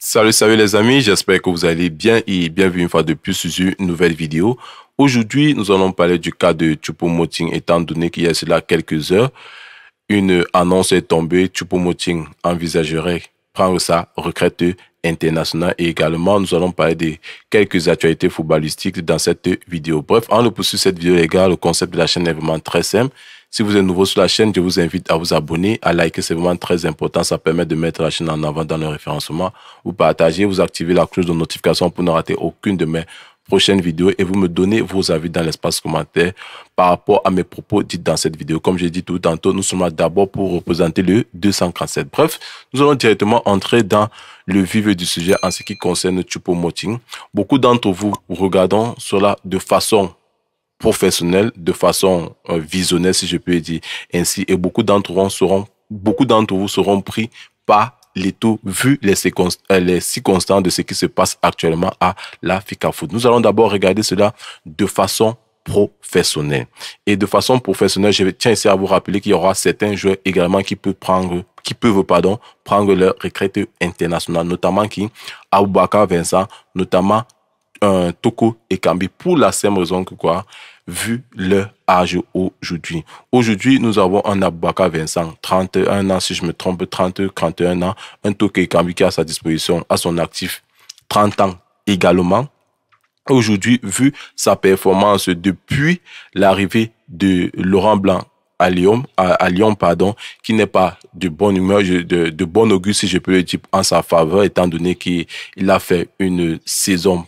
Salut, salut les amis, j'espère que vous allez bien et bienvenue une fois de plus sur une nouvelle vidéo. Aujourd'hui, nous allons parler du cas de Choupo-Moting étant donné qu'il y a cela quelques heures, une annonce est tombée, Choupo-Moting envisagerait prendre sa recrète internationale et également nous allons parler de quelques actualités footballistiques dans cette vidéo. Bref, en le poursuivant cette vidéo, les le concept de la chaîne est vraiment très simple si vous êtes nouveau sur la chaîne, je vous invite à vous abonner, à liker, c'est vraiment très important. Ça permet de mettre la chaîne en avant dans le référencement. Vous partagez, vous activez la cloche de notification pour ne rater aucune de mes prochaines vidéos et vous me donnez vos avis dans l'espace commentaire par rapport à mes propos dites dans cette vidéo. Comme j'ai dit tout tantôt, nous sommes là d'abord pour représenter le 237. Bref, nous allons directement entrer dans le vif du sujet en ce qui concerne Chupomoting. moting Beaucoup d'entre vous regardons cela de façon professionnel de façon euh, visionnaire, si je peux dire ainsi. Et beaucoup d'entre vous seront, beaucoup d'entre vous seront pris par les taux vu les, euh, les circonstances de ce qui se passe actuellement à la FICA Foot Nous allons d'abord regarder cela de façon professionnelle. Et de façon professionnelle, je tiens ici à vous rappeler qu'il y aura certains joueurs également qui peuvent prendre, qui peuvent, pardon, prendre leur retraite internationale, notamment qui, Aboubakar Vincent, notamment un Toko et pour la même raison que quoi, vu leur âge aujourd'hui. Aujourd'hui, nous avons un Abouaka Vincent, 31 ans, si je me trompe, 30, 31 ans, un Toko et qui a à sa disposition, à son actif, 30 ans également. Aujourd'hui, vu sa performance depuis l'arrivée de Laurent Blanc à Lyon, à, Lyon pardon, qui n'est pas de bonne humeur, de, de bon augure, si je peux le dire, en sa faveur, étant donné qu'il a fait une saison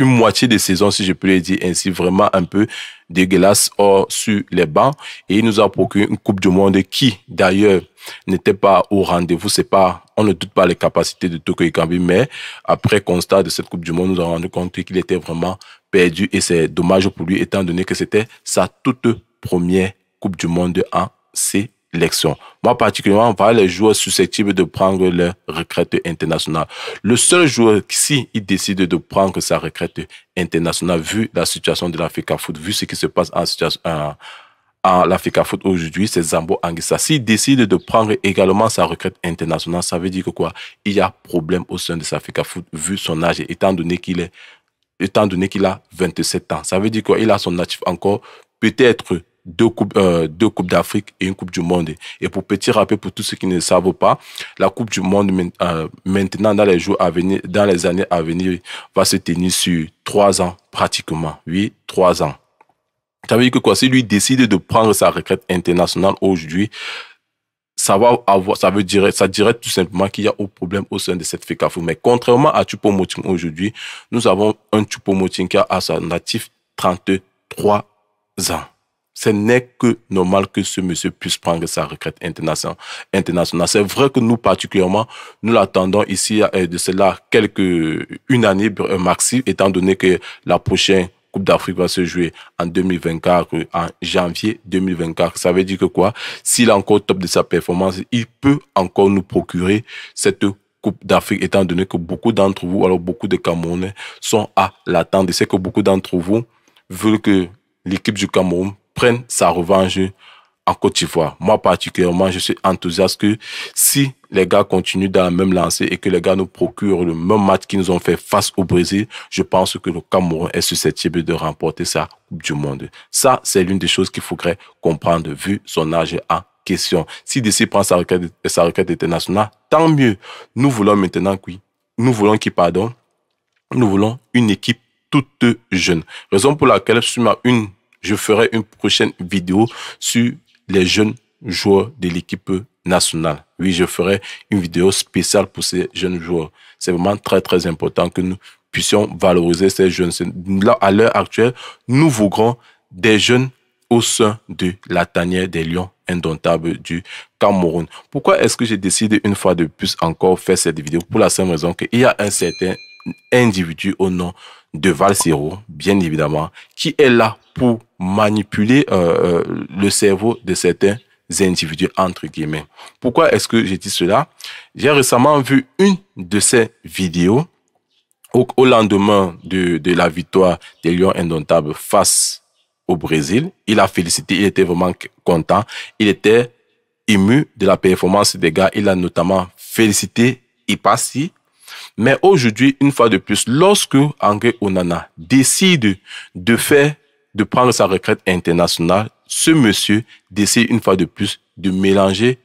une moitié de saison, si je peux le dire ainsi, vraiment un peu dégueulasse hors sur les bancs. Et il nous a procuré une Coupe du Monde qui, d'ailleurs, n'était pas au rendez-vous. C'est pas, on ne doute pas les capacités de Toko Ikambi, mais après constat de cette Coupe du Monde, nous avons rendu compte qu'il était vraiment perdu et c'est dommage pour lui étant donné que c'était sa toute première Coupe du Monde en C moi, particulièrement, on parle des joueurs susceptibles de prendre leur recrète internationale. Le seul joueur, si il décide de prendre sa recrète internationale, vu la situation de l'Africa Foot, vu ce qui se passe en situation, à Foot aujourd'hui, c'est Zambo Anguissa. S'il décide de prendre également sa recrète internationale, ça veut dire quoi? Il y a problème au sein de l'Africa Foot, vu son âge, étant donné qu'il est, étant donné qu'il a 27 ans. Ça veut dire quoi Il a son natif encore peut-être deux coupes, euh, deux coupes d'Afrique et une coupe du monde. Et pour petit rappel pour tous ceux qui ne le savent pas, la coupe du monde euh, maintenant dans les jours à venir, dans les années à venir, va se tenir sur trois ans pratiquement. Oui, trois ans. Ça veut dire que quoi, si lui décide de prendre sa retraite internationale aujourd'hui, ça va avoir, ça veut dire, ça dirait tout simplement qu'il y a un problème au sein de cette FECAFO. Mais contrairement à Moting aujourd'hui, nous avons un Moting qui a à sa natif 33 ans ce n'est que normal que ce monsieur puisse prendre sa retraite internationale. C'est vrai que nous, particulièrement, nous l'attendons ici euh, de cela quelques, une année euh, maxi, étant donné que la prochaine Coupe d'Afrique va se jouer en 2024, euh, en janvier 2024. Ça veut dire que quoi? S'il est encore top de sa performance, il peut encore nous procurer cette Coupe d'Afrique, étant donné que beaucoup d'entre vous, alors beaucoup de Camerounais, sont à l'attente. c'est que beaucoup d'entre vous veulent que l'équipe du Cameroun prenne sa revanche en Côte d'Ivoire. Moi particulièrement, je suis enthousiaste que si les gars continuent dans la même lancée et que les gars nous procurent le même match qu'ils nous ont fait face au Brésil, je pense que le Cameroun est susceptible de remporter sa Coupe du Monde. Ça, c'est l'une des choses qu'il faudrait comprendre vu son âge en question. Si DC prend sa requête, sa requête internationale, tant mieux. Nous voulons maintenant qu'il, nous voulons qui, pardonne. Nous voulons une équipe toute jeune. Raison pour laquelle je suis une je ferai une prochaine vidéo sur les jeunes joueurs de l'équipe nationale. Oui, je ferai une vidéo spéciale pour ces jeunes joueurs. C'est vraiment très, très important que nous puissions valoriser ces jeunes. Là, à l'heure actuelle, nous voulons des jeunes au sein de la tanière des lions indomptables du Cameroun. Pourquoi est-ce que j'ai décidé une fois de plus encore faire cette vidéo Pour la simple raison qu'il y a un certain individu au nom de Valsero, bien évidemment, qui est là pour manipuler euh, euh, le cerveau de certains individus, entre guillemets. Pourquoi est-ce que j'ai dit cela J'ai récemment vu une de ces vidéos au, lendemain de, la victoire des Lions Indomptables face au Brésil. Il a félicité, il était vraiment content. Il était ému de la performance des gars. Il a notamment félicité Ipassi mais aujourd'hui, une fois de plus, lorsque André Onana décide de faire, de prendre sa retraite internationale, ce monsieur décide une fois de plus de mélanger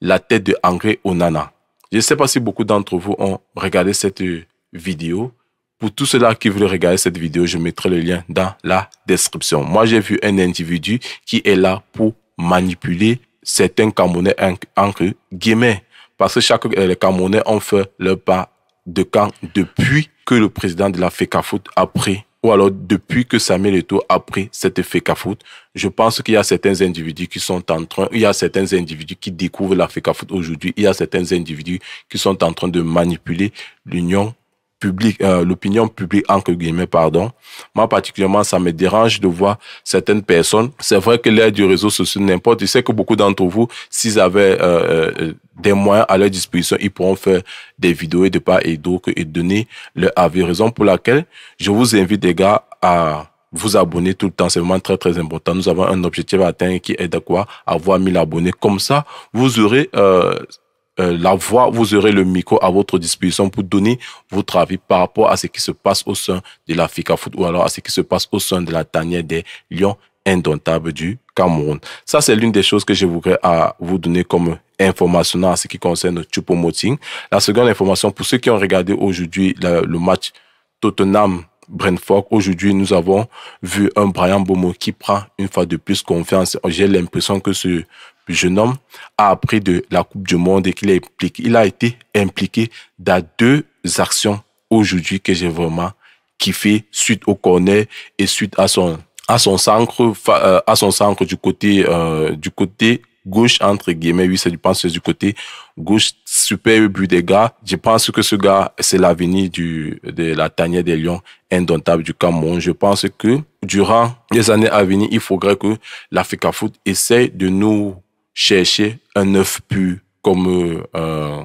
la tête de André Onana. Je ne sais pas si beaucoup d'entre vous ont regardé cette euh, vidéo. Pour tous ceux-là qui veulent regarder cette vidéo, je mettrai le lien dans la description. Moi, j'ai vu un individu qui est là pour manipuler certains Camerounais entre guillemets. Parce que chaque, euh, Camerounais ont fait leur part de quand, depuis que le président de la FECAFOOT a pris, ou alors depuis que Samuel Eto'o a pris cette FECAFOOT. Je pense qu'il y a certains individus qui sont en train, il y a certains individus qui découvrent la FECAFOOT aujourd'hui, il y a certains individus qui sont en train de manipuler l'union publique, euh, l'opinion publique, entre guillemets, pardon. Moi, particulièrement, ça me dérange de voir certaines personnes. C'est vrai que l'ère du réseau social n'importe. Je sais que beaucoup d'entre vous, s'ils avaient euh, euh, euh des moyens à leur disposition, ils pourront faire des vidéos et de pas et donc et donner leur avis. Raison pour laquelle je vous invite, les gars, à vous abonner tout le temps. C'est vraiment très, très important. Nous avons un objectif à atteindre qui est de quoi Avoir 1000 abonnés. Comme ça, vous aurez... Euh, euh, la voix, vous aurez le micro à votre disposition pour donner votre avis par rapport à ce qui se passe au sein de la FICA Foot ou alors à ce qui se passe au sein de la tanière des lions indomptables du Cameroun. Ça, c'est l'une des choses que je voudrais à euh, vous donner comme information en ce qui concerne le La seconde information, pour ceux qui ont regardé aujourd'hui le match Tottenham Brentford. Aujourd'hui, nous avons vu un Brian Bomo qui prend une fois de plus confiance. J'ai l'impression que ce jeune homme a appris de la Coupe du Monde et qu'il Il a été impliqué dans deux actions aujourd'hui que j'ai vraiment kiffé suite au corner et suite à son à son centre euh, à son centre du côté euh, du côté gauche, entre guillemets, oui, c'est du penseur du côté gauche, super but des gars. Je pense que ce gars, c'est l'avenir du, de la tanière des lions indomptable du Cameroun. Je pense que durant les années à venir, il faudrait que l'Africa Foot essaye de nous chercher un œuf pur comme euh,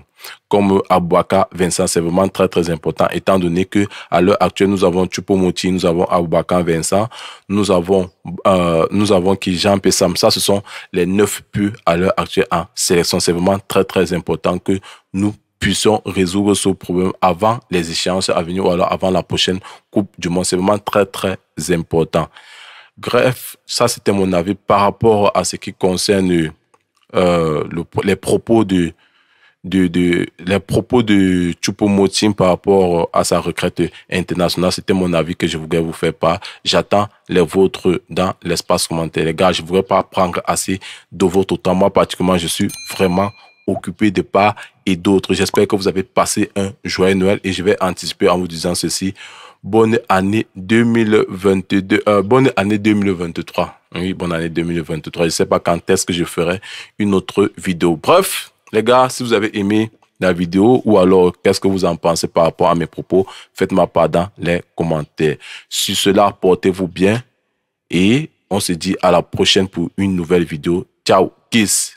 comme Abouaka Vincent, c'est vraiment très très important étant donné que à l'heure actuelle nous avons Chupomoti, nous avons Abouaka Vincent, nous avons euh, nous avons Kijan Pessam. Ça, ce sont les neuf plus à l'heure actuelle en sélection. C'est vraiment très très important que nous puissions résoudre ce problème avant les échéances à venir ou alors avant la prochaine Coupe du Monde. C'est vraiment très très important. Bref, ça c'était mon avis par rapport à ce qui concerne euh, les propos de, de, les propos de par rapport euh, à sa retraite internationale. C'était mon avis que je voulais vous faire part. J'attends les vôtres dans l'espace commentaire. Les gars, je ne voudrais pas prendre assez de votre temps. Moi, particulièrement, je suis vraiment occupé de part et d'autre. J'espère que vous avez passé un joyeux Noël et je vais anticiper en vous disant ceci bonne année 2022, euh, bonne année 2023. Oui, bonne année 2023. Je ne sais pas quand est-ce que je ferai une autre vidéo. Bref, les gars, si vous avez aimé la vidéo ou alors qu'est-ce que vous en pensez par rapport à mes propos, faites-moi part dans les commentaires. Sur cela, portez-vous bien et on se dit à la prochaine pour une nouvelle vidéo. Ciao, kiss.